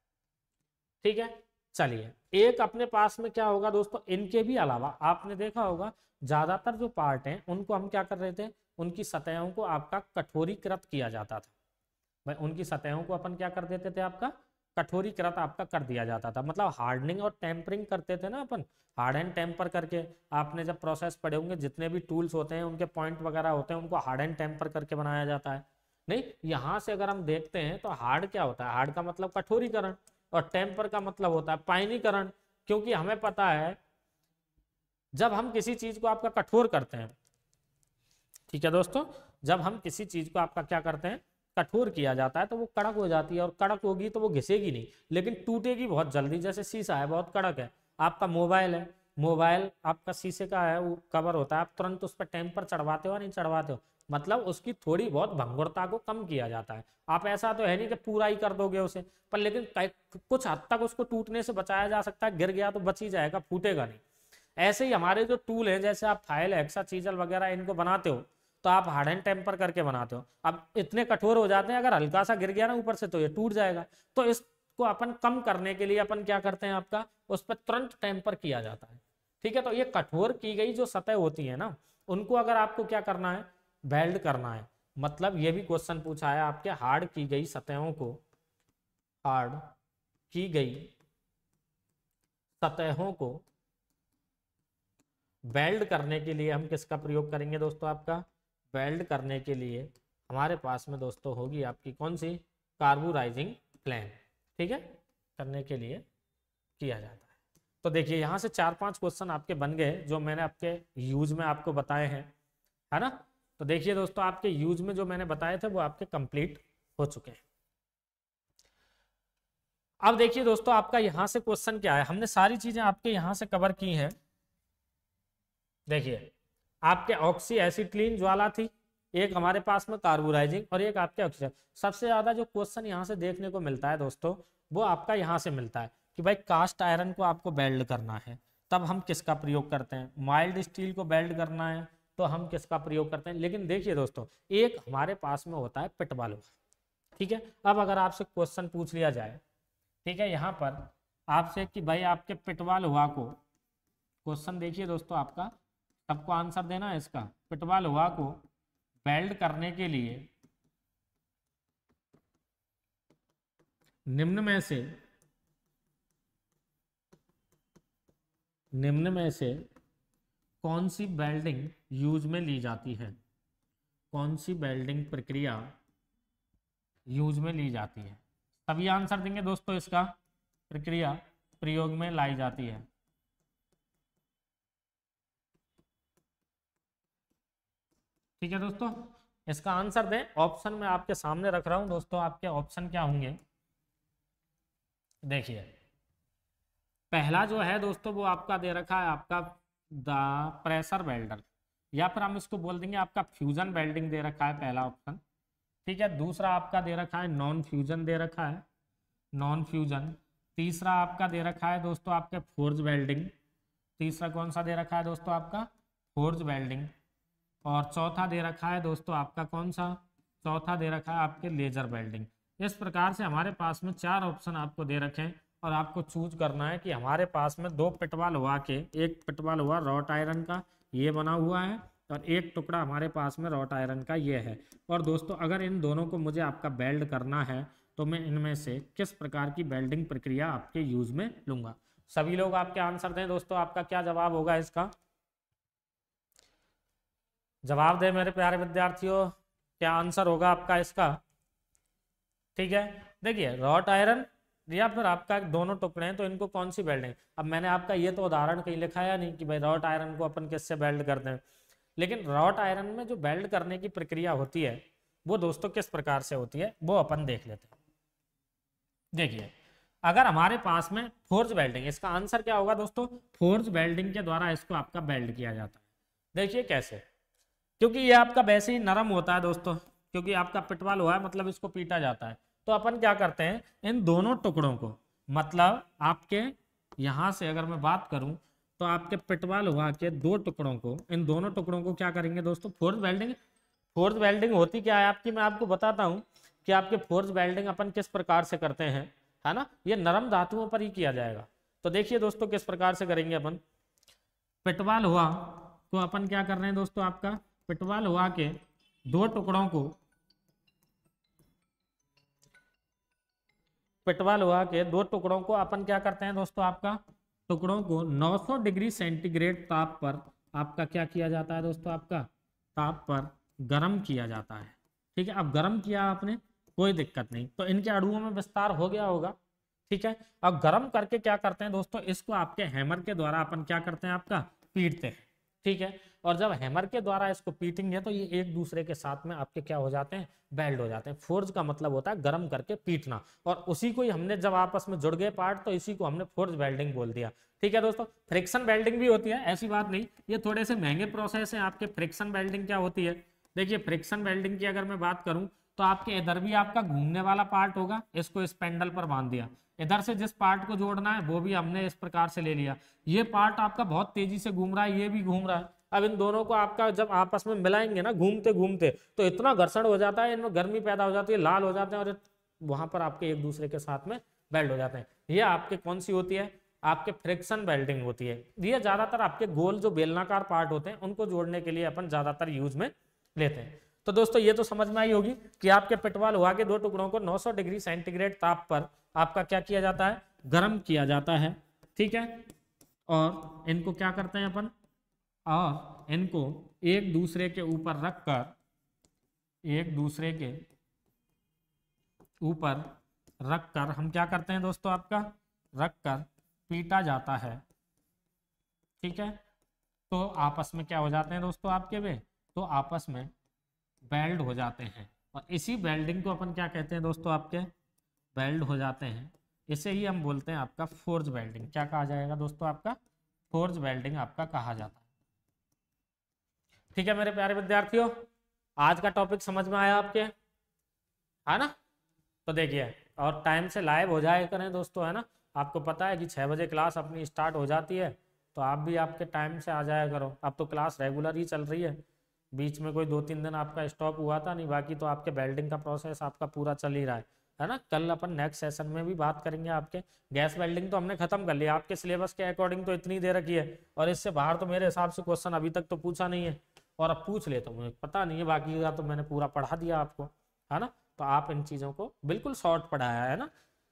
Speaker 1: ठीक है चलिए एक अपने पास में क्या होगा दोस्तों इनके भी अलावा आपने देखा होगा ज्यादातर जो पार्ट हैं उनको हम क्या कर रहे थे उनकी सतहों को आपका कठोरीकृत किया जाता था भाई उनकी सतहों को अपन क्या कर देते थे आपका कठोरीकृत आपका कर दिया जाता था मतलब हार्डनिंग और टेम्परिंग करते थे ना अपन हार्ड एंड टेम्पर करके आपने जब प्रोसेस पढ़े होंगे जितने भी टूल्स होते हैं उनके पॉइंट वगैरह होते हैं उनको हार्ड एंड टेम्पर करके बनाया जाता है नहीं यहाँ से अगर हम देखते हैं तो हार्ड क्या होता है हार्ड का मतलब कठोरीकरण और टेम्पर का मतलब होता है पाइनीकरण क्योंकि हमें पता है जब हम किसी चीज को आपका कठोर करते हैं ठीक है दोस्तों जब हम किसी चीज को आपका क्या करते हैं कठोर किया जाता है तो वो कड़क हो जाती है और कड़क होगी तो वो घिसेगी नहीं लेकिन टूटेगी बहुत जल्दी जैसे शीशा है बहुत कड़क है आपका मोबाइल है मोबाइल आपका शीशे का है वो कवर होता है आप तुरंत उस पर टेम्पर चढ़वाते हो नहीं चढ़वाते हो मतलब उसकी थोड़ी बहुत भंगुरता को कम किया जाता है आप ऐसा तो है नहीं कि पूरा ही कर दोगे उसे पर लेकिन कुछ हद तक उसको टूटने से बचाया जा सकता है गिर गया तो बच ही जाएगा फूटेगा नहीं ऐसे ही हमारे जो टूल हैं जैसे आप फाइल एक्सा चीजल वगैरह इनको बनाते हो तो आप हार्ड एंड टेम्पर करके बनाते हो अब इतने कठोर हो जाते हैं अगर हल्का सा गिर गया ना ऊपर से तो ये टूट जाएगा तो इसको अपन कम करने के लिए अपन क्या करते हैं आपका उस पर तुरंत टेम्पर किया जाता है ठीक है तो ये कठोर की गई जो सतह होती है ना उनको अगर आपको क्या करना है वेल्ड करना है मतलब ये भी क्वेश्चन पूछा है आपके हार्ड की गई सतहों को हार्ड की गई सतहों को वेल्ड करने के लिए हम किसका प्रयोग करेंगे दोस्तों आपका वेल्ड करने के लिए हमारे पास में दोस्तों होगी आपकी कौन सी कार्बोराइजिंग प्लान ठीक है करने के लिए किया जाता है तो देखिए यहाँ से चार पांच क्वेश्चन आपके बन गए जो मैंने आपके यूज में आपको बताए हैं है ना तो देखिए दोस्तों आपके यूज में जो मैंने बताए थे वो आपके कंप्लीट हो चुके हैं अब देखिए दोस्तों आपका यहां से क्वेश्चन क्या है हमने सारी चीजें आपके यहां से कवर की हैं देखिए आपके ऑक्सी एसिक्लिन ज्वाला थी एक हमारे पास में कार्बोराइजिंग और एक आपके ऑक्सीजन सबसे ज्यादा जो क्वेश्चन यहाँ से देखने को मिलता है दोस्तों वो आपका यहाँ से मिलता है कि भाई कास्ट आयरन को आपको बेल्ड करना है तब हम किसका प्रयोग करते हैं माइल्ड स्टील को बेल्ड करना है तो हम किसका प्रयोग करते हैं लेकिन देखिए दोस्तों एक हमारे पास में होता है पिट वालों ठीक है अब अगर आपसे क्वेश्चन पूछ लिया जाए ठीक है यहाँ पर आपसे कि भाई आपके पिटवाल हुआ को क्वेश्चन देखिए दोस्तों आपका सबको आंसर देना है इसका पिटवा लोहा को वेल्ड करने के लिए निम्न में से निम्न में से कौन सी बेल्डिंग यूज में ली जाती है कौन सी बेल्डिंग प्रक्रिया यूज में ली जाती है सभी आंसर देंगे दोस्तों इसका प्रक्रिया प्रयोग में लाई जाती है ठीक है दोस्तों इसका आंसर दें ऑप्शन में आपके सामने रख रहा हूं दोस्तों आपके ऑप्शन क्या होंगे देखिए पहला जो है दोस्तों वो आपका दे रखा है आपका द प्रेशर वेल्डर या फिर हम इसको बोल देंगे आपका फ्यूजन वेल्डिंग दे रखा है पहला ऑप्शन ठीक है दूसरा आपका दे रखा है नॉन फ्यूजन दे रखा है नॉन फ्यूजन तीसरा आपका दे रखा है दोस्तों आपके फोर्ज वेल्डिंग तीसरा कौन सा दे रखा है दोस्तों आपका फोर्ज वेल्डिंग और चौथा दे रखा है दोस्तों आपका कौन सा चौथा दे रखा है आपके लेजर वेल्डिंग इस प्रकार से हमारे पास में चार ऑप्शन आपको दे रखे हैं और आपको चूज करना है कि हमारे पास में दो पिटवाल हुआ के एक पिटवाल हुआ रॉट आयरन का ये बना हुआ है और एक टुकड़ा हमारे पास में रॉट आयरन का ये है और दोस्तों अगर इन दोनों को मुझे आपका बेल्ड करना है तो मैं इनमें से किस प्रकार की बेल्डिंग प्रक्रिया आपके यूज में लूंगा सभी लोग आपके आंसर दें दोस्तों आपका क्या जवाब होगा इसका जवाब दे मेरे प्यारे विद्यार्थियों क्या आंसर होगा आपका इसका ठीक है देखिए रॉट आयरन या फिर आपका दोनों टुकड़े हैं तो इनको कौन सी बेल्डिंग अब मैंने आपका ये तो उदाहरण कहीं लिखाया नहीं कि भाई रॉट आयरन को अपन किससे बेल्ड करते हैं लेकिन रॉट आयरन में जो बेल्ड करने की प्रक्रिया होती है वो दोस्तों किस प्रकार से होती है वो अपन देख लेते हैं देखिए अगर हमारे पास में फोर्ज बेल्डिंग इसका आंसर क्या होगा दोस्तों फोर्ज बेल्डिंग के द्वारा इसको आपका बेल्ड किया जाता है देखिए कैसे क्योंकि ये आपका वैसे ही नरम होता है दोस्तों क्योंकि आपका पिटवाल हुआ है मतलब इसको पीटा जाता है तो अपन क्या करते हैं इन दोनों टुकड़ों को मतलब आपके यहाँ से अगर मैं बात करूँ तो आपके पिटवाल हुआ के दो टुकड़ों को इन दोनों टुकड़ों को क्या करेंगे दोस्तों फोर्थ वेल्डिंग फोर्थ वेल्डिंग होती क्या है आपकी मैं आपको बताता हूँ कि आपके फोर्थ वेल्डिंग अपन किस प्रकार से करते हैं है ना ये नरम धातुओं पर ही किया जाएगा तो देखिए दोस्तों किस प्रकार से करेंगे अपन पिटवाल हुआ को अपन क्या कर रहे हैं दोस्तों आपका पिटवाल हुआ के दो टुकड़ों को पिटवाल हुआ के दो टुकड़ों को अपन क्या करते हैं दोस्तों आपका टुकड़ों को 900 डिग्री सेंटीग्रेड ताप पर आपका क्या किया जाता है दोस्तों आपका ताप पर गर्म किया जाता है ठीक है अब गर्म किया आपने कोई दिक्कत नहीं तो इनके अड़ुओं में विस्तार हो गया होगा ठीक है अब गर्म करके क्या करते हैं दोस्तों इसको आपके हैमर के द्वारा अपन क्या करते हैं आपका पीटते हैं ठीक है और जब हैमर के द्वारा इसको पीटेंगे तो ये एक दूसरे के साथ में आपके क्या हो जाते हैं बेल्ड हो जाते हैं फोर्ज का मतलब होता है गर्म करके पीटना और उसी को ही हमने जब आपस में जुड़ गए पार्ट तो इसी को हमने फोर्ज वेल्डिंग बोल दिया ठीक है दोस्तों फ्रिक्शन वेल्डिंग भी होती है ऐसी बात नहीं ये थोड़े से महंगे प्रोसेस है आपके फ्रिक्शन वेल्डिंग क्या होती है देखिए फ्रिक्शन वेल्डिंग की अगर मैं बात करूं तो आपके इधर भी आपका घूमने वाला पार्ट होगा इसको इस पेंडल पर बांध दिया इधर से जिस पार्ट को जोड़ना है वो भी हमने इस प्रकार से ले लिया ये पार्ट आपका बहुत तेजी से घूम रहा है ये भी घूम रहा है अब इन दोनों को आपका जब आपस में मिलाएंगे ना घूमते घूमते तो इतना घर्षण हो जाता है इनमें गर्मी पैदा हो जाती है लाल हो जाते हैं और वहां पर आपके एक दूसरे के साथ में बेल्ट हो जाते हैं ये आपके कौन सी होती है आपके फ्रिक्शन बेल्टिंग होती है ये ज्यादातर आपके गोल जो बेलनाकार पार्ट होते हैं उनको जोड़ने के लिए अपन ज्यादातर यूज में लेते हैं तो दोस्तों ये तो समझ में आई होगी कि आपके पेटवाल हुआ के दो टुकड़ों को 900 डिग्री सेंटीग्रेड ताप पर आपका क्या किया जाता है गर्म किया जाता है ठीक है और इनको क्या करते हैं अपन और इनको एक दूसरे के ऊपर रखकर एक दूसरे के ऊपर रखकर हम क्या करते हैं दोस्तों आपका रखकर पीटा जाता है ठीक है तो आपस में क्या हो जाते हैं दोस्तों आपके वे तो आपस में बेल्ड हो जाते हैं और इसी बेल्डिंग को अपन क्या कहते हैं दोस्तों आपके बेल्ड हो जाते हैं इसे ही हम बोलते हैं आपका फोर्ज बेल्डिंग क्या कहा जाएगा दोस्तों आपका फोर्ज बेल्डिंग आपका कहा जाता है ठीक है मेरे प्यारे विद्यार्थियों आज का टॉपिक समझ में आया आपके है ना तो देखिए और टाइम से लाइव हो जाए करें दोस्तों है ना आपको पता है कि छः बजे क्लास अपनी स्टार्ट हो जाती है तो आप भी आपके टाइम से आ जाया करो अब तो क्लास रेगुलर ही चल रही है बीच में कोई दो तीन दिन आपका स्टॉप हुआ था नहीं बाकी तो आपके वेल्डिंग का प्रोसेस आपका पूरा चल ही रहा है है ना कल अपन नेक्स्ट सेशन में भी बात करेंगे आपके गैस वेल्डिंग तो हमने खत्म कर लिया आपके सिलेबस के अकॉर्डिंग तो इतनी दे रखी है और इससे बाहर तो मेरे हिसाब से क्वेश्चन अभी तक तो पूछा नहीं है और अब पूछ ले तो मुझे पता नहीं है बाकी का तो मैंने पूरा पढ़ा दिया आपको है ना तो आप इन चीज़ों को बिल्कुल शॉर्ट पढ़ाया है ना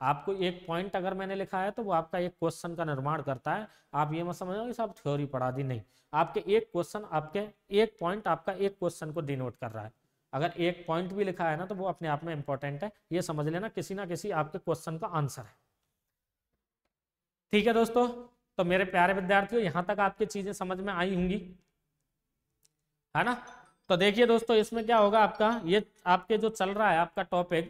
Speaker 1: आपको एक पॉइंट अगर मैंने लिखा है तो वो आपका एक क्वेश्चन का निर्माण करता है आप ये मत समझो कि साहब थ्योरी पढ़ा दी नहीं आपके एक क्वेश्चन आपके एक पॉइंट आपका एक क्वेश्चन को डिनोट कर रहा है अगर एक पॉइंट भी लिखा है ना तो वो अपने आप में इंपॉर्टेंट है ये समझ लेना किसी ना किसी आपके क्वेश्चन का आंसर है ठीक है दोस्तों तो मेरे प्यारे विद्यार्थियों यहाँ तक आपकी चीजें समझ में आई होंगी है ना तो देखिए दोस्तों इसमें क्या होगा आपका ये आपके जो चल रहा है आपका टॉपिक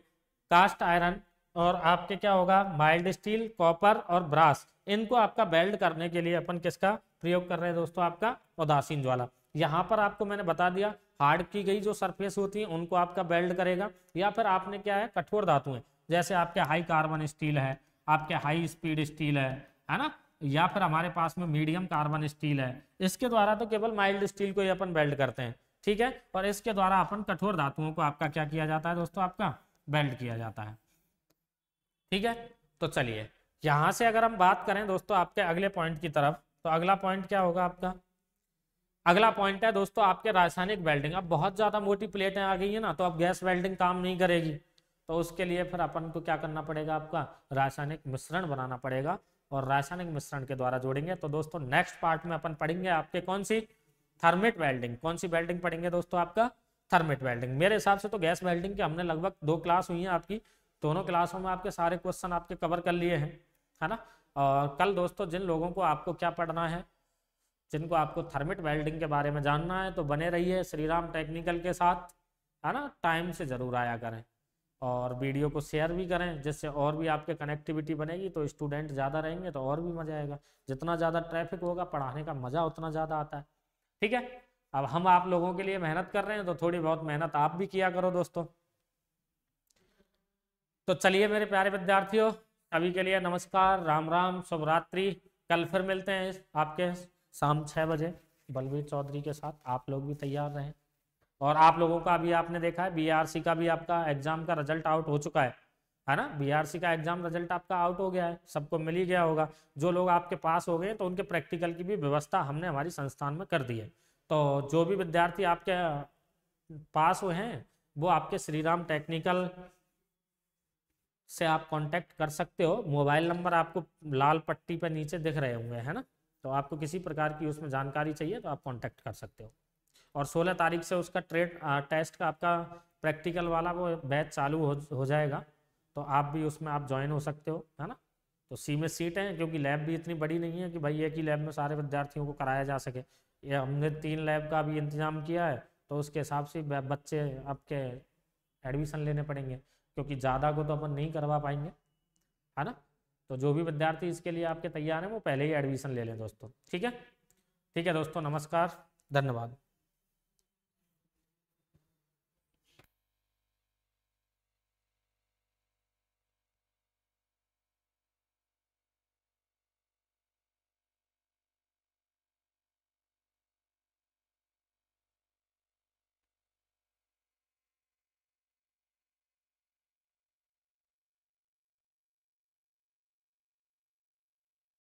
Speaker 1: कास्ट आयरन और आपके क्या होगा माइल्ड स्टील कॉपर और ब्रास इनको आपका बेल्ड करने के लिए अपन किसका प्रयोग कर रहे हैं दोस्तों आपका उदासीन ज्वाला यहाँ पर आपको मैंने बता दिया हार्ड की गई जो सरफेस होती है उनको आपका बेल्ड करेगा या फिर आपने क्या है कठोर धातु है जैसे आपके हाई कार्बन स्टील है आपके हाई स्पीड स्टील है है ना या फिर हमारे पास में मीडियम कार्बन स्टील है इसके द्वारा तो केवल माइल्ड स्टील को ही अपन बेल्ड करते हैं ठीक है और इसके द्वारा अपन कठोर धातुओं को आपका क्या किया जाता है दोस्तों आपका बेल्ड किया जाता है ठीक है तो चलिए यहां से अगर हम बात करें दोस्तों आपके अगले पॉइंट की तरफ तो अगला पॉइंट क्या होगा आपका अगला पॉइंट है दोस्तों आपके रासायनिक वेल्डिंग अब बहुत ज़्यादा मोटी प्लेटें आ गई है ना तो अब गैस वेल्डिंग काम नहीं करेगी तो उसके लिए फिर अपन को क्या करना पड़ेगा आपका रासायनिक मिश्रण बनाना पड़ेगा और रासायनिक मिश्रण के द्वारा जोड़ेंगे तो दोस्तों नेक्स्ट पार्ट में अपन पढ़ेंगे आपके कौन सी थर्मेट वेल्डिंग कौन सी वेल्डिंग पढ़ेंगे दोस्तों आपका थर्मेट वेल्डिंग मेरे हिसाब से तो गैस वेल्डिंग के हमने लगभग दो क्लास हुई है आपकी दोनों क्लासों में आपके सारे क्वेश्चन आपके कवर कर लिए हैं है ना और कल दोस्तों जिन लोगों को आपको क्या पढ़ना है जिनको आपको थर्मिट वेल्डिंग के बारे में जानना है तो बने रहिए श्री राम टेक्निकल के साथ है ना टाइम से ज़रूर आया करें और वीडियो को शेयर भी करें जिससे और भी आपके कनेक्टिविटी बनेगी तो स्टूडेंट ज़्यादा रहेंगे तो और भी मज़ा आएगा जितना ज़्यादा ट्रैफिक होगा पढ़ाने का मज़ा उतना ज़्यादा आता है ठीक है अब हम आप लोगों के लिए मेहनत कर रहे हैं तो थोड़ी बहुत मेहनत आप भी किया करो दोस्तों तो चलिए मेरे प्यारे विद्यार्थियों अभी के लिए नमस्कार राम राम शुभरात्रि कल फिर मिलते हैं आपके शाम छः बजे बलवीर चौधरी के साथ आप लोग भी तैयार रहें और आप लोगों का अभी आपने देखा है बीआरसी का भी आपका एग्जाम का रिजल्ट आउट हो चुका है है ना बीआरसी का एग्जाम रिजल्ट आपका आउट हो गया है सबको मिल ही गया होगा जो लोग आपके पास हो गए तो उनके प्रैक्टिकल की भी व्यवस्था हमने हमारी संस्थान में कर दी है तो जो भी विद्यार्थी आपके पास हुए हैं वो आपके श्रीराम टेक्निकल से आप कांटेक्ट कर सकते हो मोबाइल नंबर आपको लाल पट्टी पर नीचे दिख रहे होंगे है ना तो आपको किसी प्रकार की उसमें जानकारी चाहिए तो आप कांटेक्ट कर सकते हो और 16 तारीख से उसका ट्रेड टेस्ट का आपका प्रैक्टिकल वाला वो बैच चालू हो, हो जाएगा तो आप भी उसमें आप ज्वाइन हो सकते हो है ना तो सी में सीट है क्योंकि लैब भी इतनी बड़ी नहीं है कि भाई एक ही लैब में सारे विद्यार्थियों को कराया जा सके ये हमने तीन लैब का भी इंतजाम किया है तो उसके हिसाब से बच्चे आपके एडमिशन लेने पड़ेंगे क्योंकि ज़्यादा को तो अपन नहीं करवा पाएंगे है ना तो जो भी विद्यार्थी इसके लिए आपके तैयार हैं वो पहले ही एडमिशन ले लें दोस्तों ठीक है ठीक है दोस्तों नमस्कार धन्यवाद